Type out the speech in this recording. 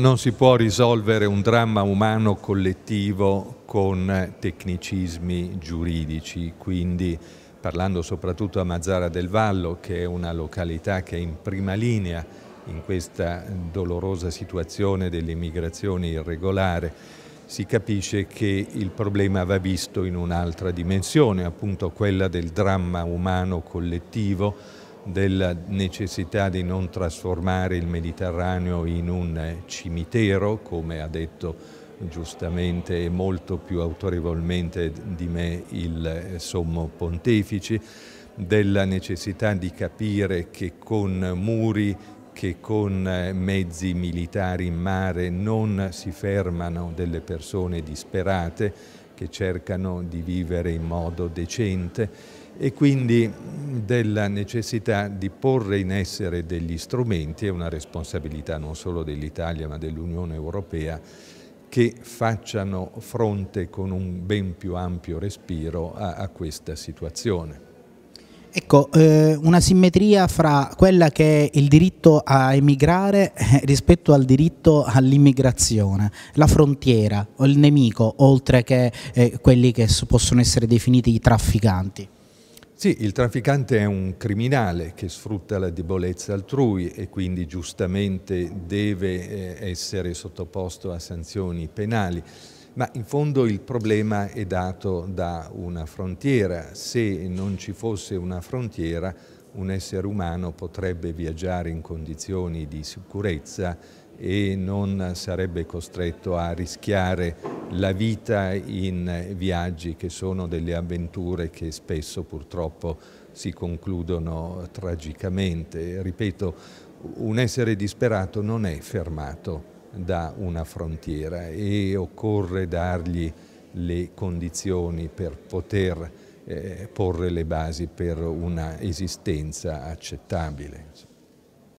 non si può risolvere un dramma umano collettivo con tecnicismi giuridici, quindi parlando soprattutto a Mazzara del Vallo, che è una località che è in prima linea in questa dolorosa situazione dell'immigrazione irregolare, si capisce che il problema va visto in un'altra dimensione, appunto quella del dramma umano collettivo, della necessità di non trasformare il Mediterraneo in un eh, cimitero, come ha detto giustamente e molto più autorevolmente di me il eh, Sommo Pontefice, della necessità di capire che con muri, che con eh, mezzi militari in mare non si fermano delle persone disperate che cercano di vivere in modo decente e quindi della necessità di porre in essere degli strumenti, è una responsabilità non solo dell'Italia ma dell'Unione Europea, che facciano fronte con un ben più ampio respiro a, a questa situazione. Ecco, eh, una simmetria fra quella che è il diritto a emigrare eh, rispetto al diritto all'immigrazione, la frontiera o il nemico, oltre che eh, quelli che possono essere definiti i trafficanti. Sì, il trafficante è un criminale che sfrutta la debolezza altrui e quindi giustamente deve eh, essere sottoposto a sanzioni penali. Ma in fondo il problema è dato da una frontiera. Se non ci fosse una frontiera, un essere umano potrebbe viaggiare in condizioni di sicurezza e non sarebbe costretto a rischiare la vita in viaggi che sono delle avventure che spesso purtroppo si concludono tragicamente. Ripeto, un essere disperato non è fermato da una frontiera e occorre dargli le condizioni per poter eh, porre le basi per una esistenza accettabile.